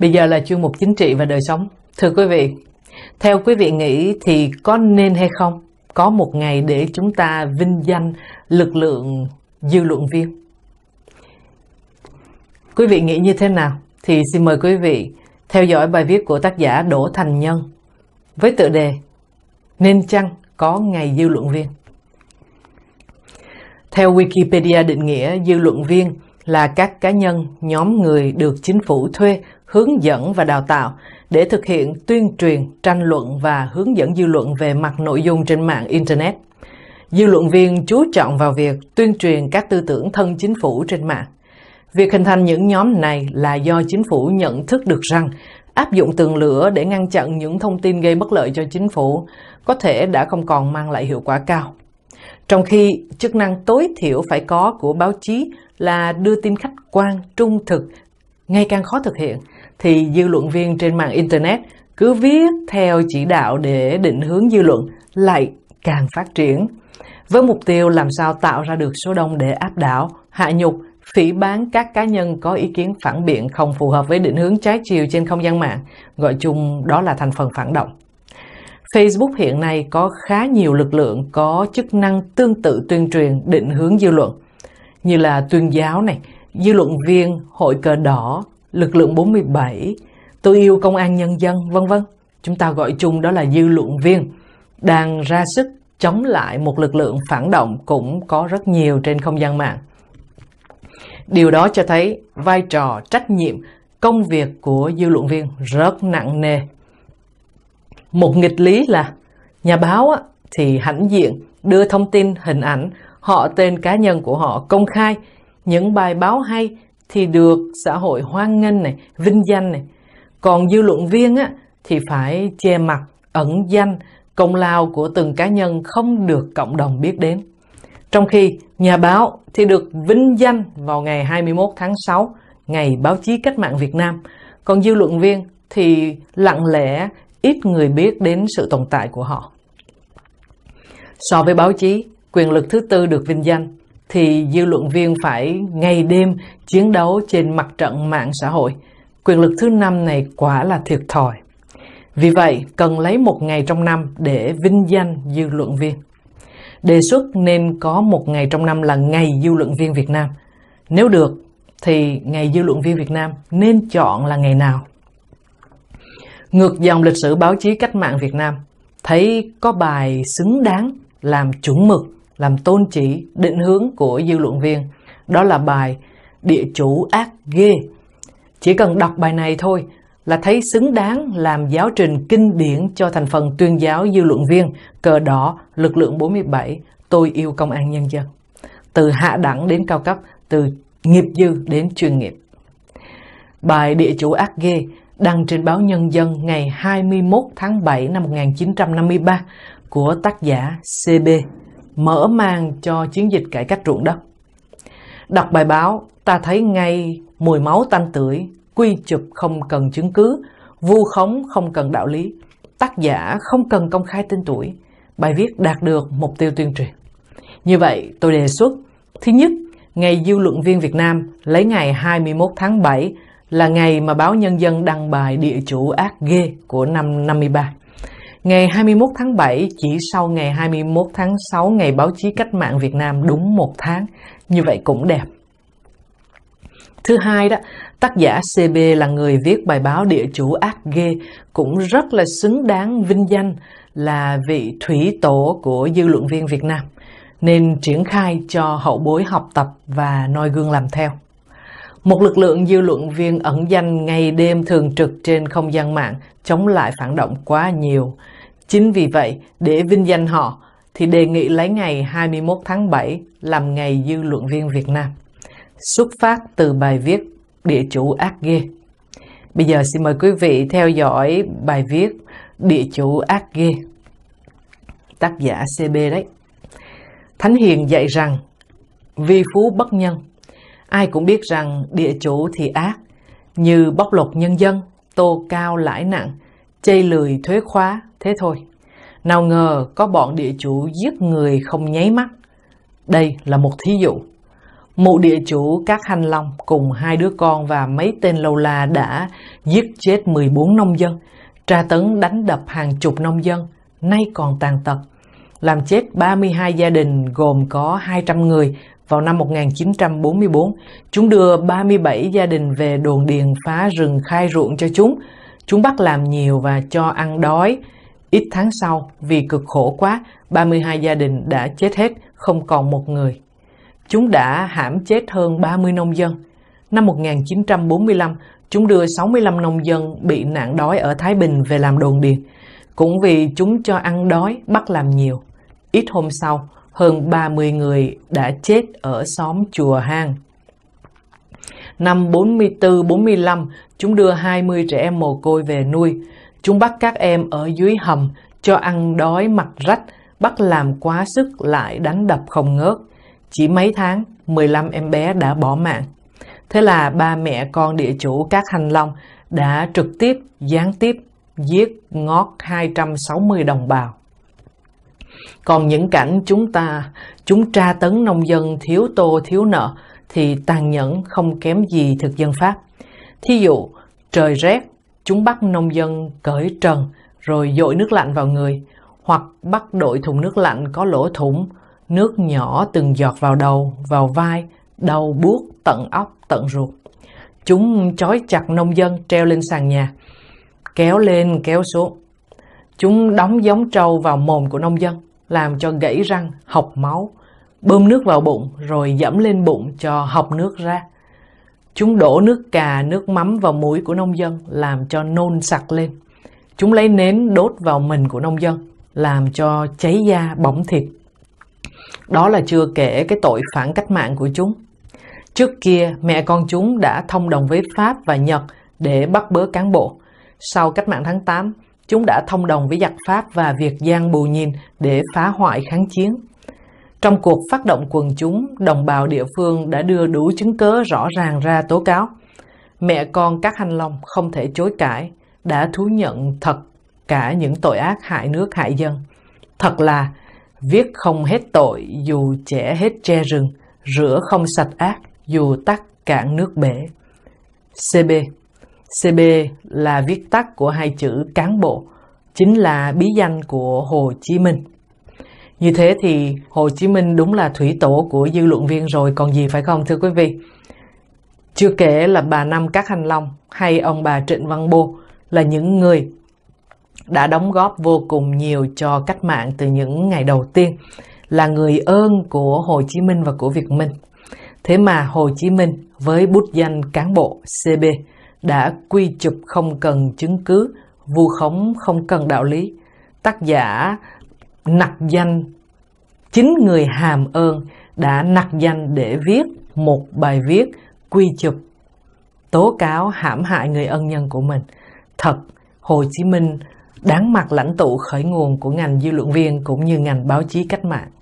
Bây giờ là chuyên mục chính trị và đời sống. Thưa quý vị, theo quý vị nghĩ thì có nên hay không có một ngày để chúng ta vinh danh lực lượng dư luận viên? Quý vị nghĩ như thế nào? Thì xin mời quý vị theo dõi bài viết của tác giả Đỗ Thành Nhân với tựa đề Nên chăng có ngày dư luận viên? Theo Wikipedia định nghĩa, dư luận viên là các cá nhân, nhóm người được chính phủ thuê, hướng dẫn và đào tạo để thực hiện tuyên truyền, tranh luận và hướng dẫn dư luận về mặt nội dung trên mạng Internet. Dư luận viên chú trọng vào việc tuyên truyền các tư tưởng thân chính phủ trên mạng. Việc hình thành những nhóm này là do chính phủ nhận thức được rằng áp dụng tường lửa để ngăn chặn những thông tin gây bất lợi cho chính phủ có thể đã không còn mang lại hiệu quả cao. Trong khi chức năng tối thiểu phải có của báo chí là đưa tin khách quan, trung thực, ngày càng khó thực hiện, thì dư luận viên trên mạng Internet cứ viết theo chỉ đạo để định hướng dư luận lại càng phát triển. Với mục tiêu làm sao tạo ra được số đông để áp đảo, hạ nhục phỉ bán các cá nhân có ý kiến phản biện không phù hợp với định hướng trái chiều trên không gian mạng, gọi chung đó là thành phần phản động. Facebook hiện nay có khá nhiều lực lượng có chức năng tương tự tuyên truyền định hướng dư luận, như là tuyên giáo này, dư luận viên, hội cờ đỏ, lực lượng 47, tôi yêu công an nhân dân, vân vân. Chúng ta gọi chung đó là dư luận viên, đang ra sức chống lại một lực lượng phản động cũng có rất nhiều trên không gian mạng. Điều đó cho thấy vai trò, trách nhiệm, công việc của dư luận viên rất nặng nề. Một nghịch lý là nhà báo thì hãnh diện đưa thông tin, hình ảnh, họ tên cá nhân của họ công khai. Những bài báo hay thì được xã hội hoan nghênh này, vinh danh này. Còn dư luận viên á, thì phải che mặt, ẩn danh, công lao của từng cá nhân không được cộng đồng biết đến. Trong khi nhà báo thì được vinh danh vào ngày 21 tháng 6, ngày báo chí cách mạng Việt Nam, còn dư luận viên thì lặng lẽ ít người biết đến sự tồn tại của họ. So với báo chí, quyền lực thứ tư được vinh danh thì dư luận viên phải ngày đêm chiến đấu trên mặt trận mạng xã hội. Quyền lực thứ năm này quả là thiệt thòi. Vì vậy, cần lấy một ngày trong năm để vinh danh dư luận viên đề xuất nên có một ngày trong năm là ngày dư luận viên Việt Nam. Nếu được thì ngày dư luận viên Việt Nam nên chọn là ngày nào? Ngược dòng lịch sử báo chí cách mạng Việt Nam, thấy có bài xứng đáng làm chuẩn mực, làm tôn chỉ, định hướng của dư luận viên. Đó là bài Địa chủ ác ghê. Chỉ cần đọc bài này thôi là thấy xứng đáng làm giáo trình kinh điển cho thành phần tuyên giáo dư luận viên, cờ đỏ, lực lượng 47, tôi yêu công an nhân dân. Từ hạ đẳng đến cao cấp, từ nghiệp dư đến chuyên nghiệp. Bài địa chủ ác ghê đăng trên báo Nhân dân ngày 21 tháng 7 năm 1953 của tác giả CB mở mang cho chiến dịch cải cách ruộng đất. Đọc bài báo, ta thấy ngay mùi máu tanh tưởi, quy chụp không cần chứng cứ, vu khống không cần đạo lý, tác giả không cần công khai tên tuổi, bài viết đạt được mục tiêu tuyên truyền. Như vậy, tôi đề xuất, thứ nhất, ngày dư luận viên Việt Nam lấy ngày 21 tháng 7 là ngày mà báo Nhân dân đăng bài địa chủ ác ghê của năm 53. Ngày 21 tháng 7 chỉ sau ngày 21 tháng 6 ngày báo chí cách mạng Việt Nam đúng một tháng, như vậy cũng đẹp. Thứ hai đó, tác giả CB là người viết bài báo địa chủ ác ghê, cũng rất là xứng đáng vinh danh là vị thủy tổ của dư luận viên Việt Nam, nên triển khai cho hậu bối học tập và noi gương làm theo. Một lực lượng dư luận viên ẩn danh ngày đêm thường trực trên không gian mạng chống lại phản động quá nhiều. Chính vì vậy, để vinh danh họ, thì đề nghị lấy ngày 21 tháng 7 làm ngày dư luận viên Việt Nam xuất phát từ bài viết Địa chủ ác ghê. Bây giờ xin mời quý vị theo dõi bài viết Địa chủ ác ghê. Tác giả CB đấy. Thánh Hiền dạy rằng vi phú bất nhân. Ai cũng biết rằng địa chủ thì ác, như bóc lột nhân dân, tô cao lãi nặng, chây lười thuế khóa, thế thôi. Nào ngờ có bọn địa chủ giết người không nháy mắt. Đây là một thí dụ mụ địa chủ các Hanh Long cùng hai đứa con và mấy tên lâu la đã giết chết 14 nông dân, tra tấn đánh đập hàng chục nông dân, nay còn tàn tật, làm chết 32 gia đình gồm có 200 người vào năm 1944. Chúng đưa 37 gia đình về đồn điền phá rừng khai ruộng cho chúng. Chúng bắt làm nhiều và cho ăn đói. Ít tháng sau, vì cực khổ quá, 32 gia đình đã chết hết, không còn một người. Chúng đã hãm chết hơn 30 nông dân. Năm 1945, chúng đưa 65 nông dân bị nạn đói ở Thái Bình về làm đồn điền. Cũng vì chúng cho ăn đói, bắt làm nhiều. Ít hôm sau, hơn 30 người đã chết ở xóm Chùa Hang. Năm 44-45, chúng đưa 20 trẻ em mồ côi về nuôi. Chúng bắt các em ở dưới hầm, cho ăn đói mặt rách, bắt làm quá sức lại đánh đập không ngớt. Chỉ mấy tháng, 15 em bé đã bỏ mạng. Thế là ba mẹ con địa chủ các Hành Long đã trực tiếp, gián tiếp giết ngót 260 đồng bào. Còn những cảnh chúng ta, chúng tra tấn nông dân thiếu tô thiếu nợ thì tàn nhẫn không kém gì thực dân Pháp. Thí dụ, trời rét, chúng bắt nông dân cởi trần rồi dội nước lạnh vào người, hoặc bắt đội thùng nước lạnh có lỗ thủng Nước nhỏ từng giọt vào đầu, vào vai, đầu buốt tận óc, tận ruột. Chúng trói chặt nông dân treo lên sàn nhà, kéo lên kéo xuống. Chúng đóng giống trâu vào mồm của nông dân, làm cho gãy răng, học máu, bơm nước vào bụng rồi dẫm lên bụng cho học nước ra. Chúng đổ nước cà, nước mắm vào mũi của nông dân làm cho nôn sặc lên. Chúng lấy nến đốt vào mình của nông dân làm cho cháy da bỏng thịt. Đó là chưa kể cái tội phản cách mạng của chúng. Trước kia, mẹ con chúng đã thông đồng với Pháp và Nhật để bắt bớ cán bộ. Sau cách mạng tháng 8, chúng đã thông đồng với giặc Pháp và Việt Giang Bù Nhìn để phá hoại kháng chiến. Trong cuộc phát động quần chúng, đồng bào địa phương đã đưa đủ chứng cớ rõ ràng ra tố cáo. Mẹ con các hành long không thể chối cãi, đã thú nhận thật cả những tội ác hại nước hại dân. Thật là Viết không hết tội dù trẻ hết tre rừng, rửa không sạch ác dù tắt cạn nước bể. CB CB là viết tắt của hai chữ cán bộ, chính là bí danh của Hồ Chí Minh. Như thế thì Hồ Chí Minh đúng là thủy tổ của dư luận viên rồi còn gì phải không thưa quý vị? Chưa kể là bà Năm Cát Hành Long hay ông bà Trịnh Văn Bô là những người đã đóng góp vô cùng nhiều cho cách mạng từ những ngày đầu tiên, là người ơn của Hồ Chí Minh và của Việt Minh. Thế mà Hồ Chí Minh với bút danh cán bộ CB đã quy chụp không cần chứng cứ, vu khống không cần đạo lý. Tác giả nặc danh chính người hàm ơn đã nặc danh để viết một bài viết quy chụp tố cáo hãm hại người ân nhân của mình. Thật, Hồ Chí Minh đáng mặt lãnh tụ khởi nguồn của ngành dư luận viên cũng như ngành báo chí cách mạng.